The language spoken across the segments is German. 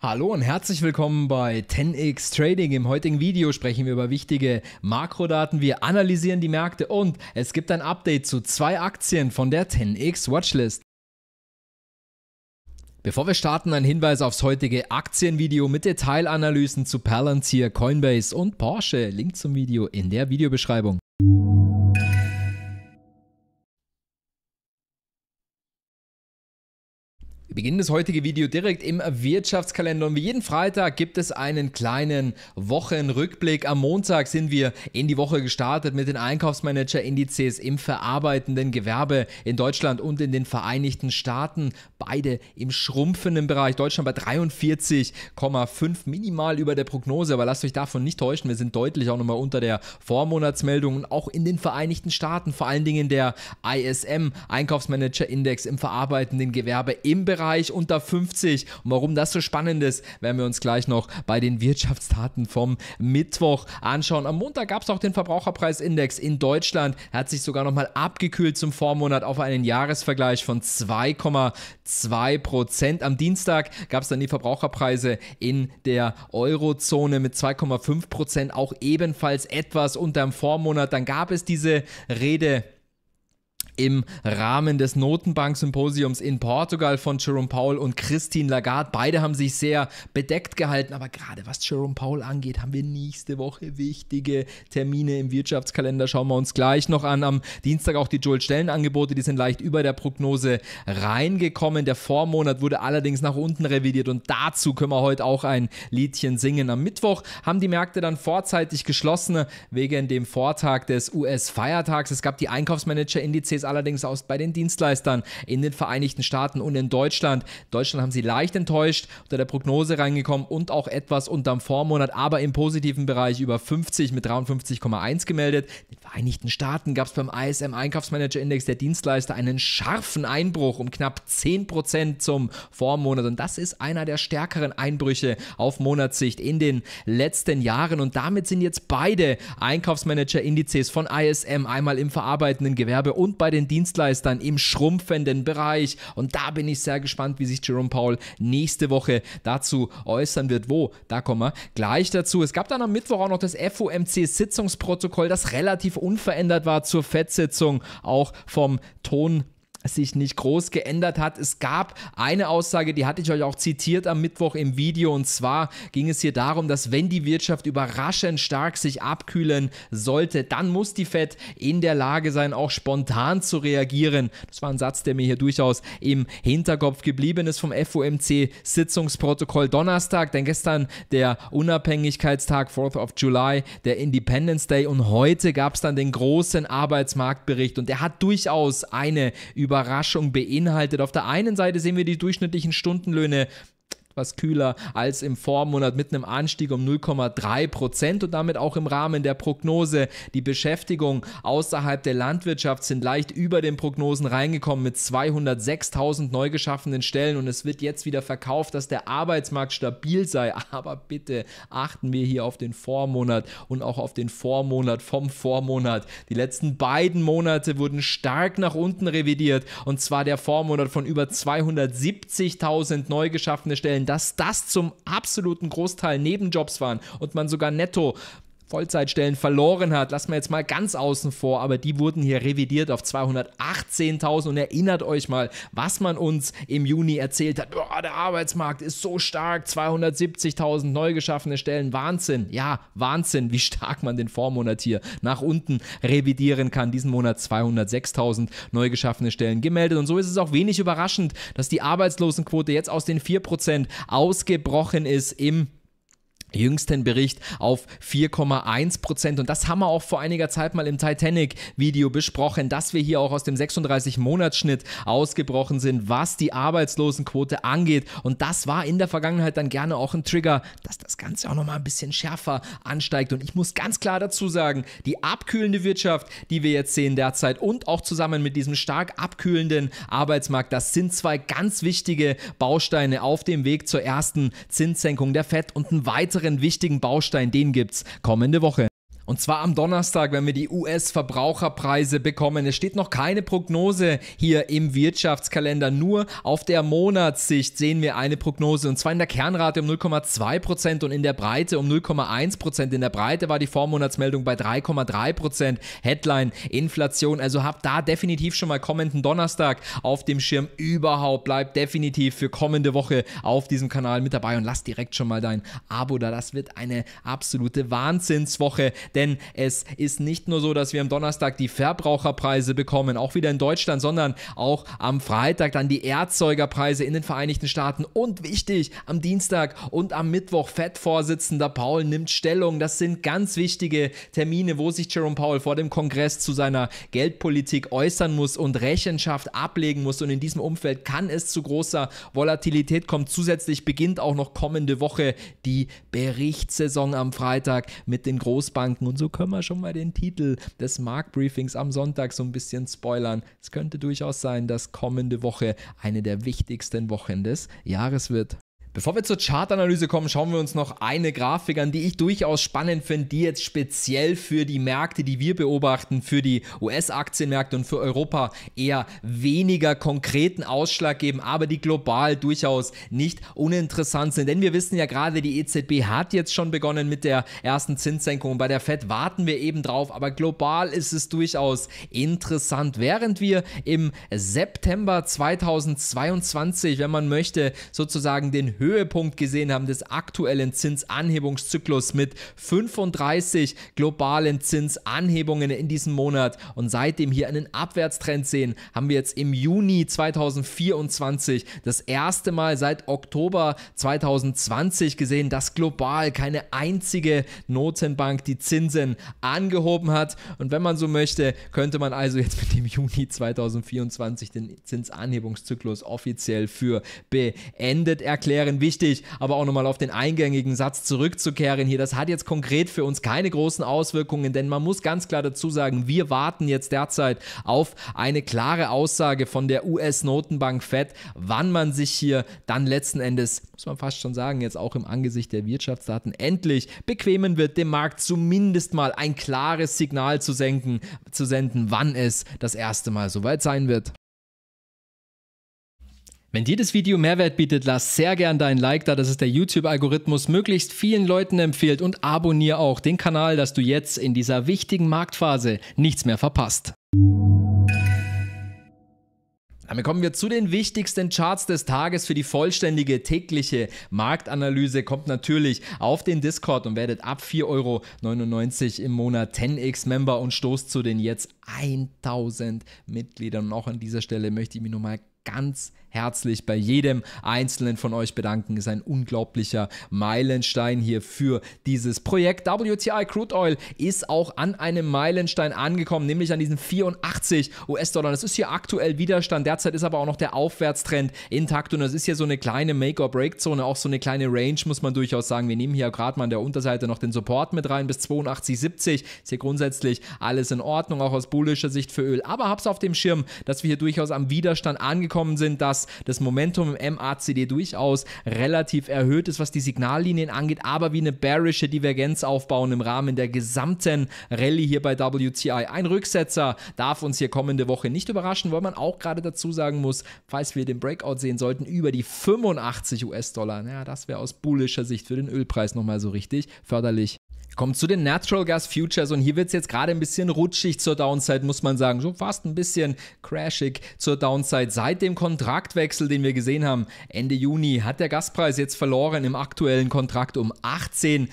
Hallo und herzlich willkommen bei 10x Trading. Im heutigen Video sprechen wir über wichtige Makrodaten, wir analysieren die Märkte und es gibt ein Update zu zwei Aktien von der 10x Watchlist. Bevor wir starten, ein Hinweis aufs heutige Aktienvideo mit Detailanalysen zu Palantir, Coinbase und Porsche. Link zum Video in der Videobeschreibung. beginnen das heutige Video direkt im Wirtschaftskalender und wie jeden Freitag gibt es einen kleinen Wochenrückblick. Am Montag sind wir in die Woche gestartet mit den Einkaufsmanager-Indizes im verarbeitenden Gewerbe in Deutschland und in den Vereinigten Staaten, beide im schrumpfenden Bereich. Deutschland bei 43,5 minimal über der Prognose, aber lasst euch davon nicht täuschen, wir sind deutlich auch nochmal unter der Vormonatsmeldung und auch in den Vereinigten Staaten, vor allen Dingen der ISM, Einkaufsmanager-Index im verarbeitenden Gewerbe im Bereich Österreich unter 50. Und warum das so spannend ist, werden wir uns gleich noch bei den Wirtschaftsdaten vom Mittwoch anschauen. Am Montag gab es auch den Verbraucherpreisindex in Deutschland. Er hat sich sogar nochmal abgekühlt zum Vormonat auf einen Jahresvergleich von 2,2 Prozent. Am Dienstag gab es dann die Verbraucherpreise in der Eurozone mit 2,5 Prozent, auch ebenfalls etwas unter dem Vormonat. Dann gab es diese Rede im Rahmen des Notenbank-Symposiums in Portugal von Jerome Powell und Christine Lagarde. Beide haben sich sehr bedeckt gehalten, aber gerade was Jerome Powell angeht, haben wir nächste Woche wichtige Termine im Wirtschaftskalender. Schauen wir uns gleich noch an. Am Dienstag auch die Jolt-Stellenangebote, die sind leicht über der Prognose reingekommen. Der Vormonat wurde allerdings nach unten revidiert und dazu können wir heute auch ein Liedchen singen. Am Mittwoch haben die Märkte dann vorzeitig geschlossen wegen dem Vortag des US-Feiertags. Es gab die Einkaufsmanager-Indizes allerdings aus bei den Dienstleistern in den Vereinigten Staaten und in Deutschland. Deutschland haben sie leicht enttäuscht, unter der Prognose reingekommen und auch etwas unterm Vormonat, aber im positiven Bereich über 50 mit 53,1 gemeldet. In den Vereinigten Staaten gab es beim ISM Einkaufsmanager-Index der Dienstleister einen scharfen Einbruch um knapp 10% zum Vormonat. Und das ist einer der stärkeren Einbrüche auf Monatssicht in den letzten Jahren. Und damit sind jetzt beide Einkaufsmanager-Indizes von ISM einmal im verarbeitenden Gewerbe und bei den den Dienstleistern im schrumpfenden Bereich. Und da bin ich sehr gespannt, wie sich Jerome Powell nächste Woche dazu äußern wird. Wo? Da kommen wir gleich dazu. Es gab dann am Mittwoch auch noch das FOMC-Sitzungsprotokoll, das relativ unverändert war zur FED-Sitzung, auch vom Tonprotokoll sich nicht groß geändert hat. Es gab eine Aussage, die hatte ich euch auch zitiert am Mittwoch im Video und zwar ging es hier darum, dass wenn die Wirtschaft überraschend stark sich abkühlen sollte, dann muss die Fed in der Lage sein, auch spontan zu reagieren. Das war ein Satz, der mir hier durchaus im Hinterkopf geblieben ist vom FOMC-Sitzungsprotokoll Donnerstag, denn gestern der Unabhängigkeitstag, 4th of July, der Independence Day und heute gab es dann den großen Arbeitsmarktbericht und der hat durchaus eine über Überraschung beinhaltet. Auf der einen Seite sehen wir die durchschnittlichen Stundenlöhne etwas kühler als im Vormonat mit einem Anstieg um 0,3 Prozent und damit auch im Rahmen der Prognose. Die Beschäftigung außerhalb der Landwirtschaft sind leicht über den Prognosen reingekommen mit 206.000 neu geschaffenen Stellen und es wird jetzt wieder verkauft, dass der Arbeitsmarkt stabil sei. Aber bitte achten wir hier auf den Vormonat und auch auf den Vormonat vom Vormonat. Die letzten beiden Monate wurden stark nach unten revidiert und zwar der Vormonat von über 270.000 neu geschaffene Stellen dass das zum absoluten Großteil Nebenjobs waren und man sogar netto Vollzeitstellen verloren hat, lassen wir jetzt mal ganz außen vor, aber die wurden hier revidiert auf 218.000 und erinnert euch mal, was man uns im Juni erzählt hat. Boah, der Arbeitsmarkt ist so stark, 270.000 neu geschaffene Stellen, Wahnsinn. Ja, Wahnsinn, wie stark man den Vormonat hier nach unten revidieren kann. Diesen Monat 206.000 neu geschaffene Stellen gemeldet und so ist es auch wenig überraschend, dass die Arbeitslosenquote jetzt aus den 4% ausgebrochen ist im jüngsten Bericht auf 4,1 Prozent. Und das haben wir auch vor einiger Zeit mal im Titanic-Video besprochen, dass wir hier auch aus dem 36-Monats-Schnitt ausgebrochen sind, was die Arbeitslosenquote angeht. Und das war in der Vergangenheit dann gerne auch ein Trigger, dass Ganze auch nochmal ein bisschen schärfer ansteigt. Und ich muss ganz klar dazu sagen, die abkühlende Wirtschaft, die wir jetzt sehen derzeit und auch zusammen mit diesem stark abkühlenden Arbeitsmarkt, das sind zwei ganz wichtige Bausteine auf dem Weg zur ersten Zinssenkung der FED und einen weiteren wichtigen Baustein, den gibt es kommende Woche. Und zwar am Donnerstag, wenn wir die US-Verbraucherpreise bekommen. Es steht noch keine Prognose hier im Wirtschaftskalender. Nur auf der Monatssicht sehen wir eine Prognose. Und zwar in der Kernrate um 0,2% und in der Breite um 0,1%. In der Breite war die Vormonatsmeldung bei 3,3%. Headline Inflation. Also habt da definitiv schon mal kommenden Donnerstag auf dem Schirm. Überhaupt bleibt definitiv für kommende Woche auf diesem Kanal mit dabei. Und lass direkt schon mal dein Abo da. Das wird eine absolute Wahnsinnswoche denn es ist nicht nur so, dass wir am Donnerstag die Verbraucherpreise bekommen, auch wieder in Deutschland, sondern auch am Freitag dann die Erzeugerpreise in den Vereinigten Staaten und wichtig, am Dienstag und am Mittwoch FED-Vorsitzender Paul nimmt Stellung. Das sind ganz wichtige Termine, wo sich Jerome Powell vor dem Kongress zu seiner Geldpolitik äußern muss und Rechenschaft ablegen muss und in diesem Umfeld kann es zu großer Volatilität kommen. Zusätzlich beginnt auch noch kommende Woche die Berichtssaison am Freitag mit den Großbanken und so können wir schon mal den Titel des Marktbriefings am Sonntag so ein bisschen spoilern. Es könnte durchaus sein, dass kommende Woche eine der wichtigsten Wochen des Jahres wird. Bevor wir zur Chartanalyse kommen, schauen wir uns noch eine Grafik an, die ich durchaus spannend finde, die jetzt speziell für die Märkte, die wir beobachten, für die US-Aktienmärkte und für Europa eher weniger konkreten Ausschlag geben, aber die global durchaus nicht uninteressant sind. Denn wir wissen ja gerade, die EZB hat jetzt schon begonnen mit der ersten Zinssenkung. Bei der Fed warten wir eben drauf, aber global ist es durchaus interessant. Während wir im September 2022, wenn man möchte, sozusagen den höchsten Höhepunkt gesehen haben des aktuellen Zinsanhebungszyklus mit 35 globalen Zinsanhebungen in diesem Monat und seitdem hier einen Abwärtstrend sehen, haben wir jetzt im Juni 2024 das erste Mal seit Oktober 2020 gesehen, dass global keine einzige Notenbank die Zinsen angehoben hat. Und wenn man so möchte, könnte man also jetzt mit dem Juni 2024 den Zinsanhebungszyklus offiziell für beendet erklären wichtig, aber auch nochmal auf den eingängigen Satz zurückzukehren hier. Das hat jetzt konkret für uns keine großen Auswirkungen, denn man muss ganz klar dazu sagen, wir warten jetzt derzeit auf eine klare Aussage von der US-Notenbank Fed, wann man sich hier dann letzten Endes, muss man fast schon sagen, jetzt auch im Angesicht der Wirtschaftsdaten endlich bequemen wird, dem Markt zumindest mal ein klares Signal zu, senken, zu senden, wann es das erste Mal soweit sein wird. Wenn dir das Video Mehrwert bietet, lass sehr gern dein Like da, dass es der YouTube-Algorithmus möglichst vielen Leuten empfiehlt und abonniere auch den Kanal, dass du jetzt in dieser wichtigen Marktphase nichts mehr verpasst. Damit kommen wir zu den wichtigsten Charts des Tages. Für die vollständige tägliche Marktanalyse kommt natürlich auf den Discord und werdet ab 4,99 Euro im Monat 10x-Member und stoßt zu den jetzt 1000 Mitgliedern. Und auch an dieser Stelle möchte ich mich nochmal ganz herzlich bei jedem einzelnen von euch bedanken. Ist ein unglaublicher Meilenstein hier für dieses Projekt. WTI Crude Oil ist auch an einem Meilenstein angekommen, nämlich an diesen 84 US-Dollar. Das ist hier aktuell Widerstand. Derzeit ist aber auch noch der Aufwärtstrend intakt und das ist hier so eine kleine Make-or-Break-Zone, auch so eine kleine Range, muss man durchaus sagen. Wir nehmen hier gerade mal an der Unterseite noch den Support mit rein bis 82,70. Ist hier grundsätzlich alles in Ordnung, auch aus bullischer Sicht für Öl. Aber hab's auf dem Schirm, dass wir hier durchaus am Widerstand angekommen sind, dass dass das Momentum im MACD durchaus relativ erhöht ist, was die Signallinien angeht, aber wie eine bearische Divergenz aufbauen im Rahmen der gesamten Rallye hier bei WTI. Ein Rücksetzer darf uns hier kommende Woche nicht überraschen, weil man auch gerade dazu sagen muss, falls wir den Breakout sehen sollten, über die 85 US-Dollar. Ja, das wäre aus bullischer Sicht für den Ölpreis nochmal so richtig förderlich. Kommt zu den Natural Gas Futures und hier wird es jetzt gerade ein bisschen rutschig zur Downside, muss man sagen. So fast ein bisschen crashig zur Downside. Seit dem Kontraktwechsel, den wir gesehen haben, Ende Juni, hat der Gaspreis jetzt verloren im aktuellen Kontrakt um 18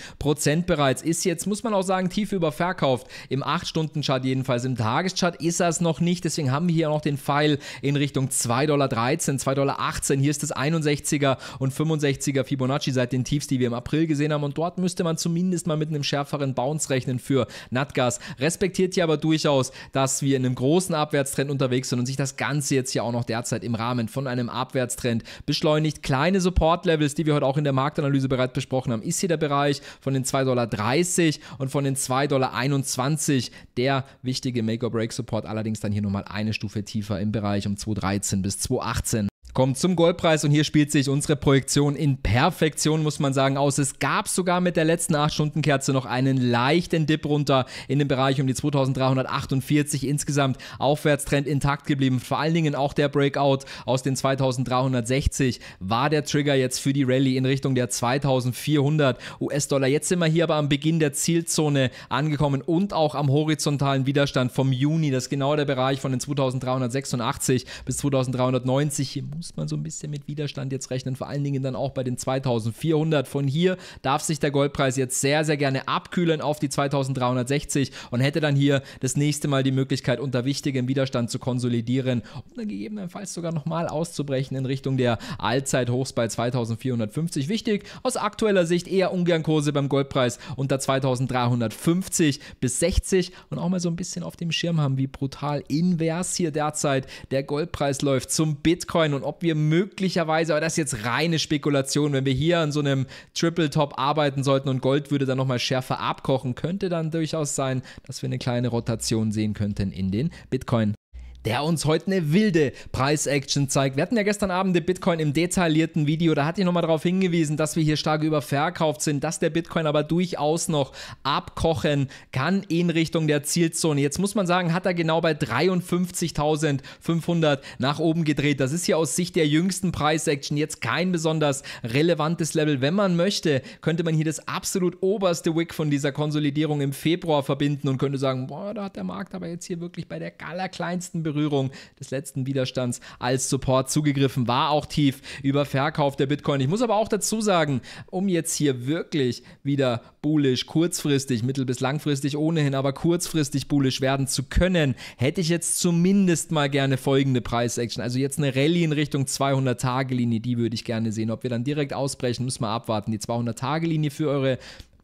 bereits. Ist jetzt, muss man auch sagen, tief überverkauft. Im 8-Stunden-Chart jedenfalls. Im Tageschart ist er es noch nicht. Deswegen haben wir hier noch den Pfeil in Richtung 2,13 Dollar, 2,18 Dollar. Hier ist das 61er und 65er Fibonacci seit den Tiefs, die wir im April gesehen haben. Und dort müsste man zumindest mal mit einem schärferen Bounce rechnen für Natgas. Respektiert hier aber durchaus, dass wir in einem großen Abwärtstrend unterwegs sind und sich das Ganze jetzt hier auch noch derzeit im Rahmen von einem Abwärtstrend beschleunigt. Kleine Support-Levels, die wir heute auch in der Marktanalyse bereits besprochen haben, ist hier der Bereich von den 2,30 Dollar und von den 2,21 Dollar. Der wichtige Make-or-Break-Support allerdings dann hier nochmal eine Stufe tiefer im Bereich um 2,13 bis 2,18 kommt zum Goldpreis und hier spielt sich unsere Projektion in Perfektion, muss man sagen, aus. Es gab sogar mit der letzten 8-Stunden-Kerze noch einen leichten Dip runter in den Bereich um die 2348 insgesamt. Aufwärtstrend intakt geblieben. Vor allen Dingen auch der Breakout aus den 2360 war der Trigger jetzt für die Rallye in Richtung der 2400 US-Dollar. Jetzt sind wir hier aber am Beginn der Zielzone angekommen und auch am horizontalen Widerstand vom Juni. Das ist genau der Bereich von den 2386 bis 2390. Hier muss muss man so ein bisschen mit Widerstand jetzt rechnen. Vor allen Dingen dann auch bei den 2400 von hier darf sich der Goldpreis jetzt sehr, sehr gerne abkühlen auf die 2360 und hätte dann hier das nächste Mal die Möglichkeit, unter wichtigem Widerstand zu konsolidieren und dann gegebenenfalls sogar nochmal auszubrechen in Richtung der Allzeithochs bei 2450. Wichtig aus aktueller Sicht eher ungern Kurse beim Goldpreis unter 2350 bis 60 und auch mal so ein bisschen auf dem Schirm haben, wie brutal invers hier derzeit der Goldpreis läuft zum Bitcoin und ob ob wir möglicherweise, aber das ist jetzt reine Spekulation, wenn wir hier an so einem Triple Top arbeiten sollten und Gold würde dann nochmal schärfer abkochen, könnte dann durchaus sein, dass wir eine kleine Rotation sehen könnten in den Bitcoin der uns heute eine wilde Preisaction zeigt. Wir hatten ja gestern Abend den Bitcoin im detaillierten Video, da hatte ich nochmal darauf hingewiesen, dass wir hier stark überverkauft sind, dass der Bitcoin aber durchaus noch abkochen kann in Richtung der Zielzone. Jetzt muss man sagen, hat er genau bei 53.500 nach oben gedreht. Das ist hier aus Sicht der jüngsten Preisaction jetzt kein besonders relevantes Level. Wenn man möchte, könnte man hier das absolut oberste Wick von dieser Konsolidierung im Februar verbinden und könnte sagen, boah, da hat der Markt aber jetzt hier wirklich bei der allerkleinsten Berührung Berührung des letzten Widerstands als Support zugegriffen, war auch tief über Verkauf der Bitcoin. Ich muss aber auch dazu sagen, um jetzt hier wirklich wieder bullish, kurzfristig, mittel- bis langfristig ohnehin, aber kurzfristig bullish werden zu können, hätte ich jetzt zumindest mal gerne folgende Preisaction. Also jetzt eine Rallye in Richtung 200-Tage-Linie, die würde ich gerne sehen. Ob wir dann direkt ausbrechen, müssen wir abwarten. Die 200-Tage-Linie für eure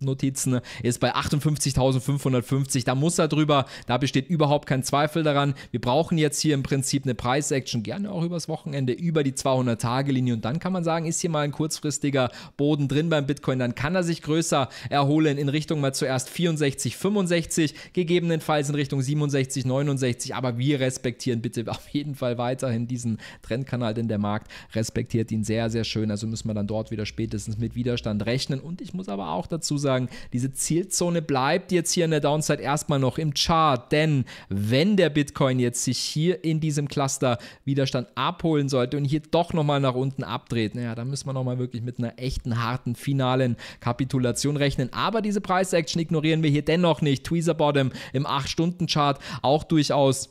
Notizen ist bei 58.550. Da muss er drüber. Da besteht überhaupt kein Zweifel daran. Wir brauchen jetzt hier im Prinzip eine Preisaction, gerne auch übers Wochenende, über die 200-Tage-Linie. Und dann kann man sagen, ist hier mal ein kurzfristiger Boden drin beim Bitcoin. Dann kann er sich größer erholen in Richtung mal zuerst 64, 65, gegebenenfalls in Richtung 67, 69. Aber wir respektieren bitte auf jeden Fall weiterhin diesen Trendkanal, denn der Markt respektiert ihn sehr, sehr schön. Also müssen wir dann dort wieder spätestens mit Widerstand rechnen. Und ich muss aber auch dazu sagen, sagen, diese Zielzone bleibt jetzt hier in der Downside erstmal noch im Chart, denn wenn der Bitcoin jetzt sich hier in diesem Cluster Widerstand abholen sollte und hier doch nochmal nach unten abdreht, naja, dann müssen wir nochmal wirklich mit einer echten, harten, finalen Kapitulation rechnen. Aber diese Price-Action ignorieren wir hier dennoch nicht. Tweezer Bottom im 8-Stunden-Chart auch durchaus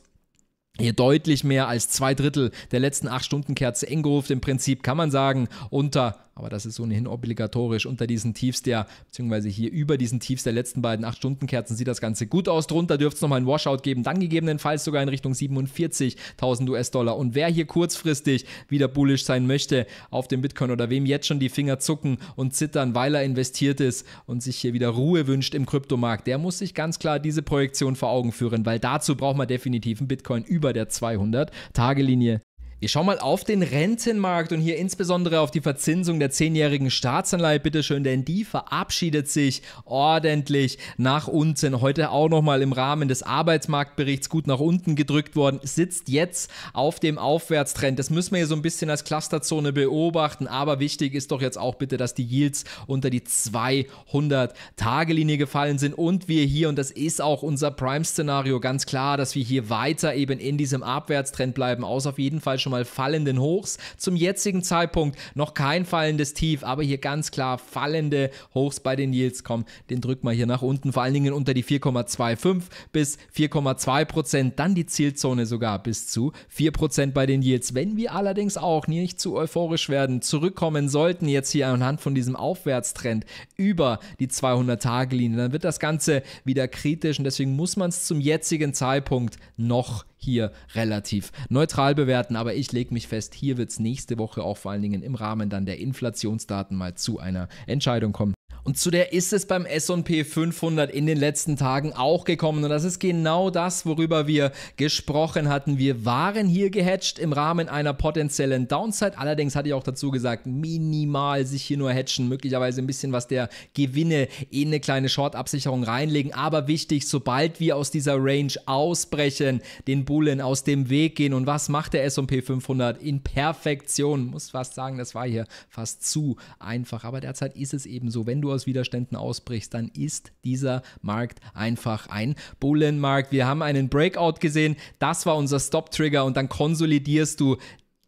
hier deutlich mehr als zwei Drittel der letzten 8-Stunden-Kerze Engulft. Im Prinzip kann man sagen, unter aber das ist ohnehin obligatorisch unter diesen Tiefs der, beziehungsweise hier über diesen Tiefs der letzten beiden 8-Stunden-Kerzen sieht das Ganze gut aus. Drunter dürfte es nochmal ein Washout geben, dann gegebenenfalls sogar in Richtung 47.000 US-Dollar. Und wer hier kurzfristig wieder bullisch sein möchte auf dem Bitcoin oder wem jetzt schon die Finger zucken und zittern, weil er investiert ist und sich hier wieder Ruhe wünscht im Kryptomarkt, der muss sich ganz klar diese Projektion vor Augen führen, weil dazu braucht man definitiv einen Bitcoin über der 200-Tage-Linie. Wir schauen mal auf den Rentenmarkt und hier insbesondere auf die Verzinsung der 10-jährigen Staatsanleihe, bitteschön, denn die verabschiedet sich ordentlich nach unten. Heute auch nochmal im Rahmen des Arbeitsmarktberichts gut nach unten gedrückt worden, sitzt jetzt auf dem Aufwärtstrend. Das müssen wir hier so ein bisschen als Clusterzone beobachten, aber wichtig ist doch jetzt auch bitte, dass die Yields unter die 200-Tage-Linie gefallen sind und wir hier, und das ist auch unser Prime-Szenario ganz klar, dass wir hier weiter eben in diesem Abwärtstrend bleiben, außer auf jeden Fall schon schon mal fallenden Hochs. Zum jetzigen Zeitpunkt noch kein fallendes Tief, aber hier ganz klar fallende Hochs bei den Yields. Komm, den drückt mal hier nach unten, vor allen Dingen unter die 4,25 bis 4,2 Prozent. Dann die Zielzone sogar bis zu 4 Prozent bei den Yields. Wenn wir allerdings auch nicht zu euphorisch werden, zurückkommen sollten jetzt hier anhand von diesem Aufwärtstrend über die 200-Tage-Linie, dann wird das Ganze wieder kritisch und deswegen muss man es zum jetzigen Zeitpunkt noch hier relativ neutral bewerten. Aber ich lege mich fest, hier wird es nächste Woche auch vor allen Dingen im Rahmen dann der Inflationsdaten mal zu einer Entscheidung kommen. Und zu der ist es beim SP 500 in den letzten Tagen auch gekommen. Und das ist genau das, worüber wir gesprochen hatten. Wir waren hier gehatcht im Rahmen einer potenziellen Downside. Allerdings hatte ich auch dazu gesagt, minimal sich hier nur hatchen. Möglicherweise ein bisschen was der Gewinne in eine kleine Short-Absicherung reinlegen. Aber wichtig, sobald wir aus dieser Range ausbrechen, den Bullen aus dem Weg gehen. Und was macht der SP 500 in Perfektion? Muss fast sagen, das war hier fast zu einfach. Aber derzeit ist es eben so. Wenn du aus Widerständen ausbrichst, dann ist dieser Markt einfach ein Bullenmarkt. Wir haben einen Breakout gesehen, das war unser Stop-Trigger und dann konsolidierst du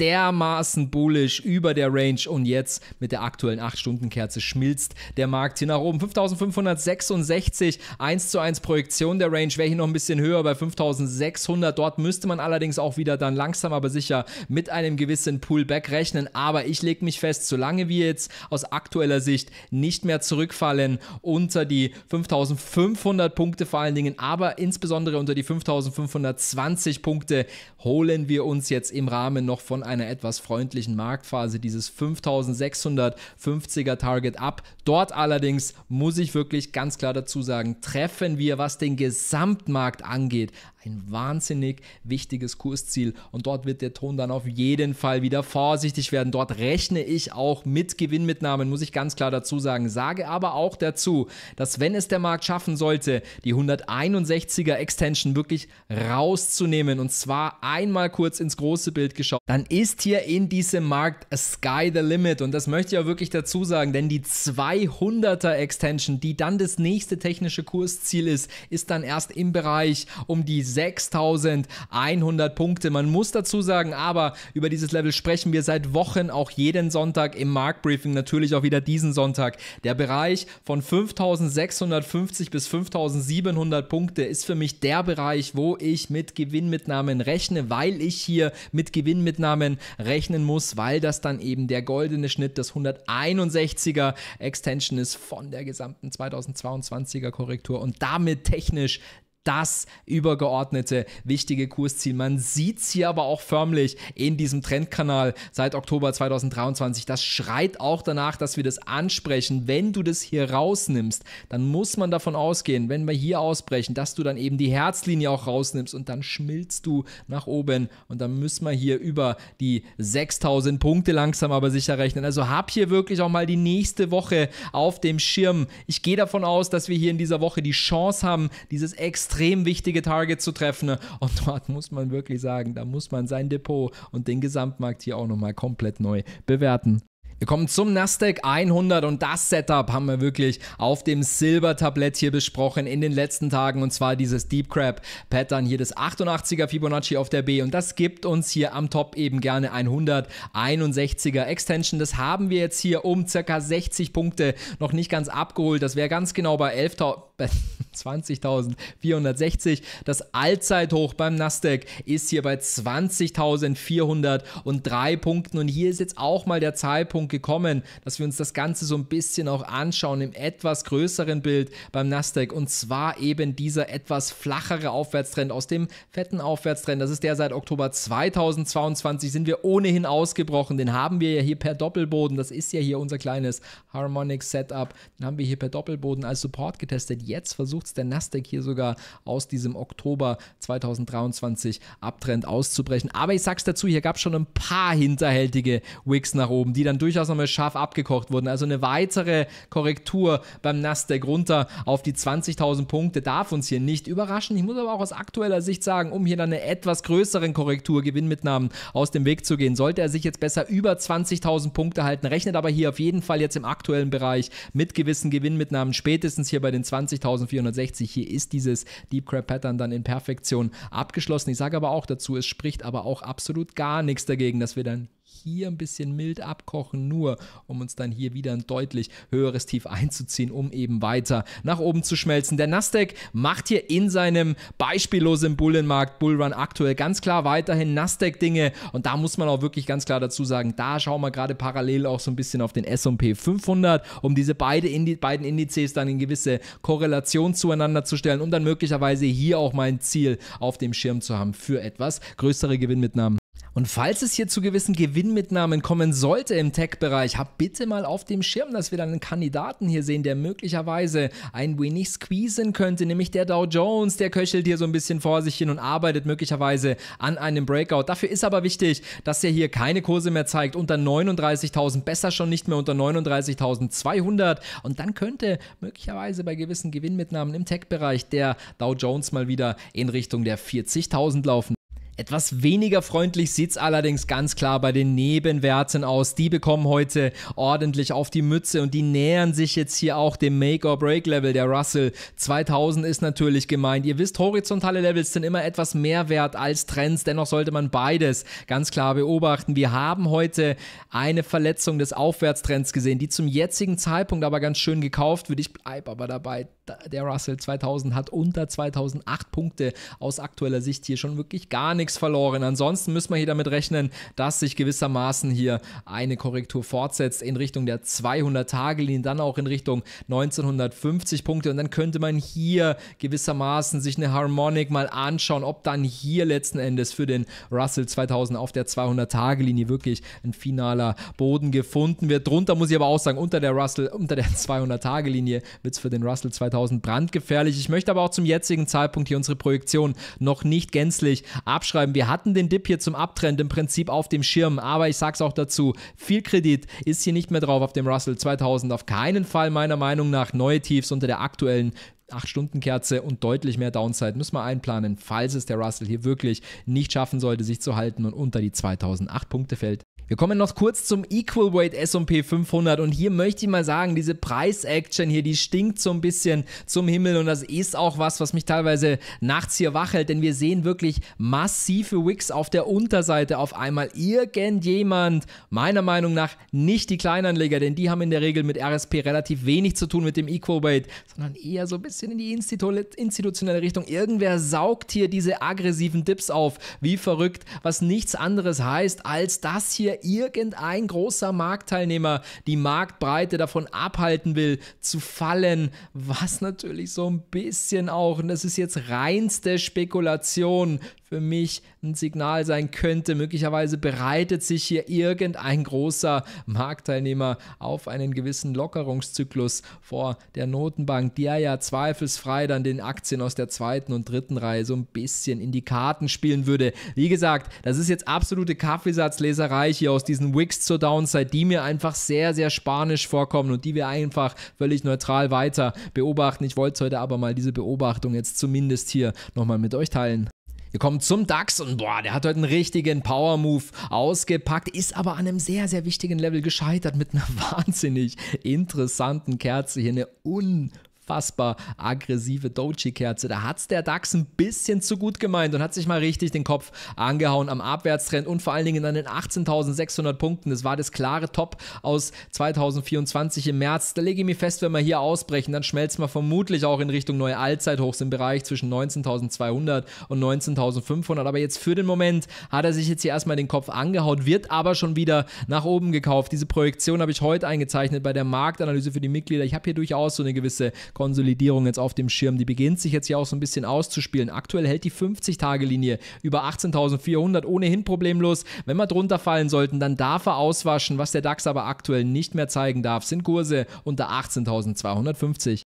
dermaßen bullish über der Range und jetzt mit der aktuellen 8-Stunden-Kerze schmilzt der Markt hier nach oben. 5566, 1 zu 1 Projektion der Range wäre hier noch ein bisschen höher bei 5600. Dort müsste man allerdings auch wieder dann langsam aber sicher mit einem gewissen Pullback rechnen. Aber ich lege mich fest, solange wir jetzt aus aktueller Sicht nicht mehr zurückfallen unter die 5500 Punkte vor allen Dingen, aber insbesondere unter die 5520 Punkte, holen wir uns jetzt im Rahmen noch von einem einer etwas freundlichen Marktphase dieses 5650er Target ab. Dort allerdings muss ich wirklich ganz klar dazu sagen, treffen wir, was den Gesamtmarkt angeht, ein wahnsinnig wichtiges Kursziel. Und dort wird der Ton dann auf jeden Fall wieder vorsichtig werden. Dort rechne ich auch mit Gewinnmitnahmen, muss ich ganz klar dazu sagen. Sage aber auch dazu, dass wenn es der Markt schaffen sollte, die 161er Extension wirklich rauszunehmen und zwar einmal kurz ins große Bild geschaut, dann ist hier in diesem Markt Sky the Limit. Und das möchte ich auch wirklich dazu sagen, denn die 200er Extension, die dann das nächste technische Kursziel ist, ist dann erst im Bereich um die 6100 Punkte. Man muss dazu sagen, aber über dieses Level sprechen wir seit Wochen auch jeden Sonntag im Marktbriefing, natürlich auch wieder diesen Sonntag. Der Bereich von 5650 bis 5700 Punkte ist für mich der Bereich, wo ich mit Gewinnmitnahmen rechne, weil ich hier mit Gewinnmitnahmen rechnen muss, weil das dann eben der goldene Schnitt des 161er Extension ist von der gesamten 2022er Korrektur und damit technisch das übergeordnete wichtige Kursziel. Man sieht es hier aber auch förmlich in diesem Trendkanal seit Oktober 2023. Das schreit auch danach, dass wir das ansprechen. Wenn du das hier rausnimmst, dann muss man davon ausgehen, wenn wir hier ausbrechen, dass du dann eben die Herzlinie auch rausnimmst und dann schmilzt du nach oben und dann müssen wir hier über die 6000 Punkte langsam aber sicher rechnen. Also hab hier wirklich auch mal die nächste Woche auf dem Schirm. Ich gehe davon aus, dass wir hier in dieser Woche die Chance haben, dieses extra extrem wichtige Targets zu treffen. Und dort muss man wirklich sagen, da muss man sein Depot und den Gesamtmarkt hier auch nochmal komplett neu bewerten. Wir kommen zum Nasdaq 100 und das Setup haben wir wirklich auf dem Silbertablett hier besprochen in den letzten Tagen und zwar dieses Deep Crab Pattern hier des 88er Fibonacci auf der B und das gibt uns hier am Top eben gerne 161er Extension. Das haben wir jetzt hier um circa 60 Punkte noch nicht ganz abgeholt. Das wäre ganz genau bei 11.000. 20.460. Das Allzeithoch beim Nasdaq ist hier bei 20.403 Punkten. Und hier ist jetzt auch mal der Zeitpunkt gekommen, dass wir uns das Ganze so ein bisschen auch anschauen im etwas größeren Bild beim Nasdaq. Und zwar eben dieser etwas flachere Aufwärtstrend aus dem fetten Aufwärtstrend. Das ist der seit Oktober 2022 sind wir ohnehin ausgebrochen. Den haben wir ja hier per Doppelboden. Das ist ja hier unser kleines Harmonic Setup. Den haben wir hier per Doppelboden als Support getestet. Jetzt versucht versucht der Nasdaq hier sogar aus diesem Oktober 2023 Abtrend auszubrechen. Aber ich sag's dazu, hier gab es schon ein paar hinterhältige Wicks nach oben, die dann durchaus nochmal scharf abgekocht wurden. Also eine weitere Korrektur beim Nasdaq runter auf die 20.000 Punkte darf uns hier nicht überraschen. Ich muss aber auch aus aktueller Sicht sagen, um hier dann eine etwas größeren Korrektur, Gewinnmitnahmen aus dem Weg zu gehen, sollte er sich jetzt besser über 20.000 Punkte halten, rechnet aber hier auf jeden Fall jetzt im aktuellen Bereich mit gewissen Gewinnmitnahmen, spätestens hier bei den 20.400 360. Hier ist dieses Deep Crab Pattern dann in Perfektion abgeschlossen. Ich sage aber auch dazu, es spricht aber auch absolut gar nichts dagegen, dass wir dann hier ein bisschen mild abkochen, nur um uns dann hier wieder ein deutlich höheres Tief einzuziehen, um eben weiter nach oben zu schmelzen. Der Nasdaq macht hier in seinem beispiellosen Bullenmarkt Bullrun aktuell ganz klar weiterhin Nasdaq Dinge und da muss man auch wirklich ganz klar dazu sagen, da schauen wir gerade parallel auch so ein bisschen auf den S&P 500, um diese beide Indi beiden Indizes dann in gewisse Korrelation zueinander zu stellen, um dann möglicherweise hier auch mein Ziel auf dem Schirm zu haben für etwas größere Gewinnmitnahmen. Und falls es hier zu gewissen Gewinnmitnahmen kommen sollte im Tech-Bereich, habt bitte mal auf dem Schirm, dass wir dann einen Kandidaten hier sehen, der möglicherweise ein wenig squeezen könnte, nämlich der Dow Jones. Der köchelt hier so ein bisschen vor sich hin und arbeitet möglicherweise an einem Breakout. Dafür ist aber wichtig, dass er hier keine Kurse mehr zeigt unter 39.000, besser schon nicht mehr unter 39.200. Und dann könnte möglicherweise bei gewissen Gewinnmitnahmen im Tech-Bereich der Dow Jones mal wieder in Richtung der 40.000 laufen. Etwas weniger freundlich sieht es allerdings ganz klar bei den Nebenwerten aus. Die bekommen heute ordentlich auf die Mütze und die nähern sich jetzt hier auch dem Make-or-Break-Level der Russell. 2000 ist natürlich gemeint. Ihr wisst, horizontale Levels sind immer etwas mehr wert als Trends. Dennoch sollte man beides ganz klar beobachten. Wir haben heute eine Verletzung des Aufwärtstrends gesehen, die zum jetzigen Zeitpunkt aber ganz schön gekauft wird. Ich bleibe aber dabei der Russell 2000 hat unter 2008 Punkte aus aktueller Sicht hier schon wirklich gar nichts verloren. Ansonsten müssen wir hier damit rechnen, dass sich gewissermaßen hier eine Korrektur fortsetzt in Richtung der 200-Tage-Linie, dann auch in Richtung 1950 Punkte und dann könnte man hier gewissermaßen sich eine Harmonic mal anschauen, ob dann hier letzten Endes für den Russell 2000 auf der 200-Tage-Linie wirklich ein finaler Boden gefunden wird. Drunter muss ich aber auch sagen, unter der Russell, unter der 200-Tage-Linie wird es für den Russell 2000 2000 brandgefährlich. Ich möchte aber auch zum jetzigen Zeitpunkt hier unsere Projektion noch nicht gänzlich abschreiben. Wir hatten den Dip hier zum Abtrend im Prinzip auf dem Schirm, aber ich sage es auch dazu, viel Kredit ist hier nicht mehr drauf auf dem Russell 2000. Auf keinen Fall meiner Meinung nach neue Tiefs unter der aktuellen 8-Stunden-Kerze und deutlich mehr Downside müssen wir einplanen, falls es der Russell hier wirklich nicht schaffen sollte, sich zu halten und unter die 2008 Punkte fällt. Wir kommen noch kurz zum Equal Weight S&P 500 und hier möchte ich mal sagen, diese Preis-Action hier, die stinkt so ein bisschen zum Himmel und das ist auch was, was mich teilweise nachts hier wachhält, denn wir sehen wirklich massive Wicks auf der Unterseite auf einmal. Irgendjemand, meiner Meinung nach nicht die Kleinanleger, denn die haben in der Regel mit RSP relativ wenig zu tun mit dem Equal Weight, sondern eher so ein bisschen in die Institu institutionelle Richtung. Irgendwer saugt hier diese aggressiven Dips auf, wie verrückt, was nichts anderes heißt, als dass hier irgendein großer Marktteilnehmer die Marktbreite davon abhalten will, zu fallen, was natürlich so ein bisschen auch, und das ist jetzt reinste Spekulation, für mich ein Signal sein könnte. Möglicherweise bereitet sich hier irgendein großer Marktteilnehmer auf einen gewissen Lockerungszyklus vor der Notenbank, der ja zweifelsfrei dann den Aktien aus der zweiten und dritten Reihe so ein bisschen in die Karten spielen würde. Wie gesagt, das ist jetzt absolute Kaffeesatzleserei hier aus diesen Wicks zur Downside, die mir einfach sehr, sehr spanisch vorkommen und die wir einfach völlig neutral weiter beobachten. Ich wollte heute aber mal diese Beobachtung jetzt zumindest hier nochmal mit euch teilen. Wir kommen zum DAX und boah, der hat heute einen richtigen Power-Move ausgepackt, ist aber an einem sehr, sehr wichtigen Level gescheitert mit einer wahnsinnig interessanten Kerze. Hier eine un unfassbar aggressive Doji-Kerze. Da hat es der DAX ein bisschen zu gut gemeint und hat sich mal richtig den Kopf angehauen am Abwärtstrend und vor allen Dingen an den 18.600 Punkten. Das war das klare Top aus 2024 im März. Da lege ich mir fest, wenn wir hier ausbrechen, dann schmelzt man vermutlich auch in Richtung neue Allzeithochs im Bereich zwischen 19.200 und 19.500. Aber jetzt für den Moment hat er sich jetzt hier erstmal den Kopf angehauen, wird aber schon wieder nach oben gekauft. Diese Projektion habe ich heute eingezeichnet bei der Marktanalyse für die Mitglieder. Ich habe hier durchaus so eine gewisse Konsolidierung jetzt auf dem Schirm. Die beginnt sich jetzt ja auch so ein bisschen auszuspielen. Aktuell hält die 50-Tage-Linie über 18.400 ohnehin problemlos. Wenn wir drunter fallen sollten, dann darf er auswaschen. Was der DAX aber aktuell nicht mehr zeigen darf, sind Kurse unter 18.250.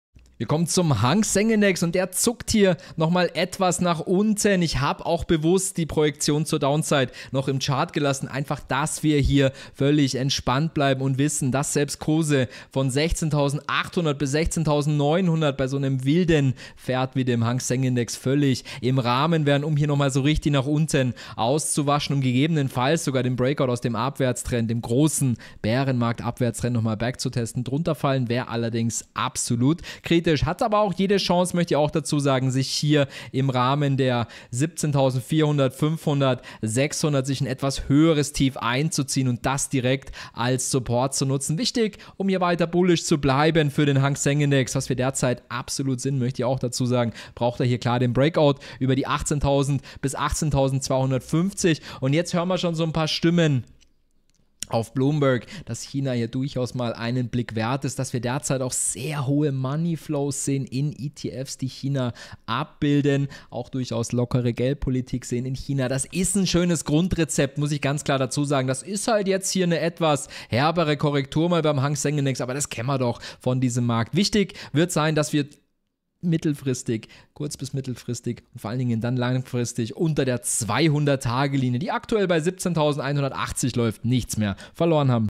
Wir kommen zum Hang Sengenex und der zuckt hier nochmal etwas nach unten. Ich habe auch bewusst die Projektion zur Downside noch im Chart gelassen, einfach, dass wir hier völlig entspannt bleiben und wissen, dass selbst Kurse von 16.800 bis 16.900 bei so einem wilden Pferd wie dem Hang Sengenex völlig im Rahmen wären, um hier nochmal so richtig nach unten auszuwaschen, um gegebenenfalls sogar den Breakout aus dem Abwärtstrend, dem großen Bärenmarkt-Abwärtstrend nochmal back zu testen. Drunter fallen wäre allerdings absolut kritisch theoretisch, hat aber auch jede Chance, möchte ich auch dazu sagen, sich hier im Rahmen der 17.400, 500, 600 sich ein etwas höheres Tief einzuziehen und das direkt als Support zu nutzen. Wichtig, um hier weiter bullisch zu bleiben für den Hang Seng Index, was wir derzeit absolut sind, möchte ich auch dazu sagen, braucht er hier klar den Breakout über die 18.000 bis 18.250 und jetzt hören wir schon so ein paar Stimmen auf Bloomberg, dass China hier durchaus mal einen Blick wert ist, dass wir derzeit auch sehr hohe Moneyflows sehen in ETFs, die China abbilden, auch durchaus lockere Geldpolitik sehen in China. Das ist ein schönes Grundrezept, muss ich ganz klar dazu sagen. Das ist halt jetzt hier eine etwas herbere Korrektur mal beim Hang Seng Index, aber das kennen wir doch von diesem Markt. Wichtig wird sein, dass wir mittelfristig, kurz bis mittelfristig und vor allen Dingen dann langfristig unter der 200-Tage-Linie, die aktuell bei 17.180 läuft, nichts mehr verloren haben.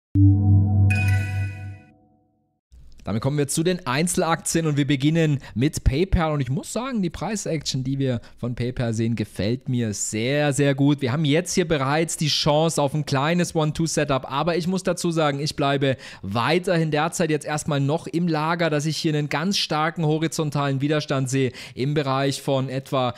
Damit kommen wir zu den Einzelaktien und wir beginnen mit PayPal. Und ich muss sagen, die Preisaction, die wir von PayPal sehen, gefällt mir sehr, sehr gut. Wir haben jetzt hier bereits die Chance auf ein kleines One-Two-Setup. Aber ich muss dazu sagen, ich bleibe weiterhin derzeit jetzt erstmal noch im Lager, dass ich hier einen ganz starken horizontalen Widerstand sehe im Bereich von etwa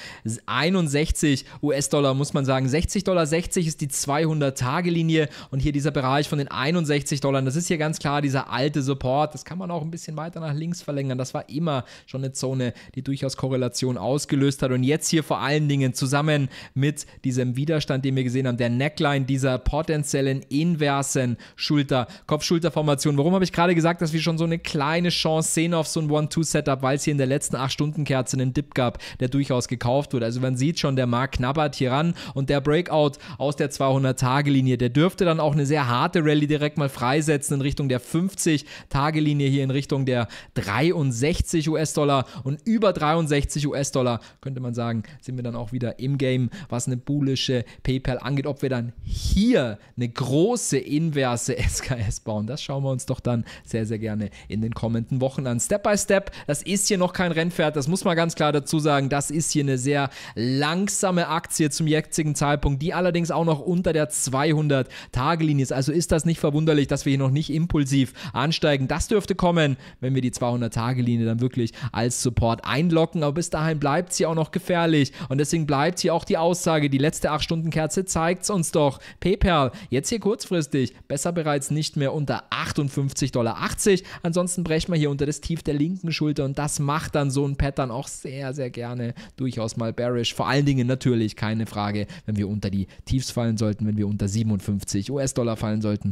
61 US-Dollar, muss man sagen. 60 Dollar 60 ist die 200-Tage-Linie und hier dieser Bereich von den 61 Dollar, das ist hier ganz klar dieser alte Support. Das kann man auch ein bisschen weiter nach links verlängern. Das war immer schon eine Zone, die durchaus Korrelation ausgelöst hat. Und jetzt hier vor allen Dingen zusammen mit diesem Widerstand, den wir gesehen haben, der Neckline dieser potenziellen inversen Schulter, Kopf-Schulter-Formation. Warum habe ich gerade gesagt, dass wir schon so eine kleine Chance sehen auf so ein One-Two-Setup, weil es hier in der letzten 8-Stunden-Kerze einen Dip gab, der durchaus gekauft wurde. Also man sieht schon, der Markt knabbert hier ran und der Breakout aus der 200-Tage-Linie, der dürfte dann auch eine sehr harte Rallye direkt mal freisetzen in Richtung der 50-Tage-Linie hier in Richtung der 63 US-Dollar und über 63 US-Dollar könnte man sagen, sind wir dann auch wieder im Game, was eine bullische PayPal angeht. Ob wir dann hier eine große inverse SKS bauen, das schauen wir uns doch dann sehr, sehr gerne in den kommenden Wochen an. Step by Step, das ist hier noch kein Rennpferd, das muss man ganz klar dazu sagen. Das ist hier eine sehr langsame Aktie zum jetzigen Zeitpunkt, die allerdings auch noch unter der 200-Tage-Linie ist. Also ist das nicht verwunderlich, dass wir hier noch nicht impulsiv ansteigen. Das dürfte kommen kommen, wenn wir die 200-Tage-Linie dann wirklich als Support einlocken. Aber bis dahin bleibt sie auch noch gefährlich. Und deswegen bleibt hier auch die Aussage, die letzte 8-Stunden-Kerze zeigt es uns doch. PayPal, jetzt hier kurzfristig, besser bereits nicht mehr unter 58,80 Dollar. Ansonsten brechen wir hier unter das Tief der linken Schulter und das macht dann so ein Pattern auch sehr, sehr gerne durchaus mal bearish. Vor allen Dingen natürlich, keine Frage, wenn wir unter die Tiefs fallen sollten, wenn wir unter 57 US-Dollar fallen sollten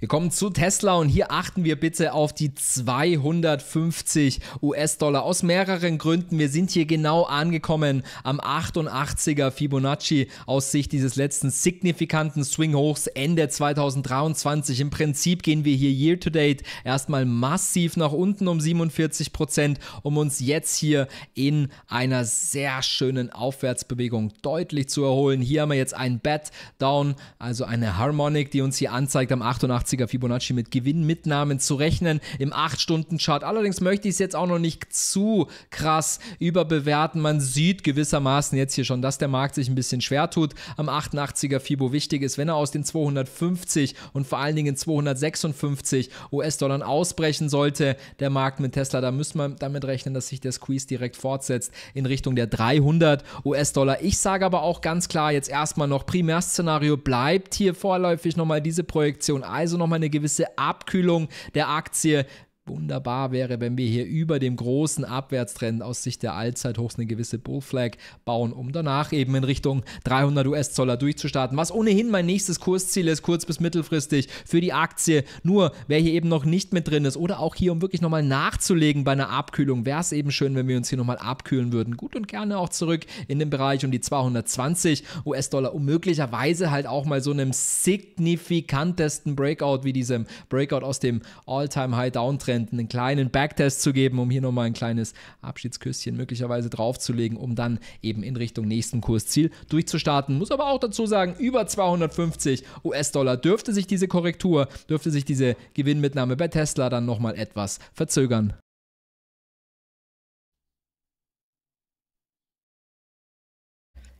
Wir kommen zu Tesla und hier achten wir bitte auf die 250 US-Dollar aus mehreren Gründen. Wir sind hier genau angekommen am 88er Fibonacci aus Sicht dieses letzten signifikanten Swing-Hochs Ende 2023. Im Prinzip gehen wir hier year-to-date erstmal massiv nach unten um 47 Prozent, um uns jetzt hier in einer sehr schönen Aufwärtsbewegung deutlich zu erholen. Hier haben wir jetzt ein Bat Down, also eine Harmonic, die uns hier anzeigt am 88 80er Fibonacci mit Gewinnmitnahmen zu rechnen im 8-Stunden-Chart. Allerdings möchte ich es jetzt auch noch nicht zu krass überbewerten. Man sieht gewissermaßen jetzt hier schon, dass der Markt sich ein bisschen schwer tut am 88er Fibo. Wichtig ist, wenn er aus den 250 und vor allen Dingen 256 US-Dollar ausbrechen sollte, der Markt mit Tesla, da müssen wir damit rechnen, dass sich der Squeeze direkt fortsetzt in Richtung der 300 US-Dollar. Ich sage aber auch ganz klar jetzt erstmal noch, Primärszenario bleibt hier vorläufig nochmal diese Projektion, also nochmal eine gewisse Abkühlung der Aktie wunderbar wäre, wenn wir hier über dem großen Abwärtstrend aus Sicht der Allzeithochs eine gewisse Bullflag bauen, um danach eben in Richtung 300 US-Dollar durchzustarten, was ohnehin mein nächstes Kursziel ist, kurz- bis mittelfristig für die Aktie. Nur, wer hier eben noch nicht mit drin ist oder auch hier, um wirklich nochmal nachzulegen bei einer Abkühlung, wäre es eben schön, wenn wir uns hier nochmal abkühlen würden. Gut und gerne auch zurück in den Bereich um die 220 US-Dollar, um möglicherweise halt auch mal so einem signifikantesten Breakout wie diesem Breakout aus dem All-Time-High-Downtrend Management einen kleinen Backtest zu geben, um hier nochmal ein kleines Abschiedsküsschen möglicherweise draufzulegen, um dann eben in Richtung nächsten Kursziel durchzustarten. Muss aber auch dazu sagen, über 250 US-Dollar dürfte sich diese Korrektur, dürfte sich diese Gewinnmitnahme bei Tesla dann nochmal etwas verzögern.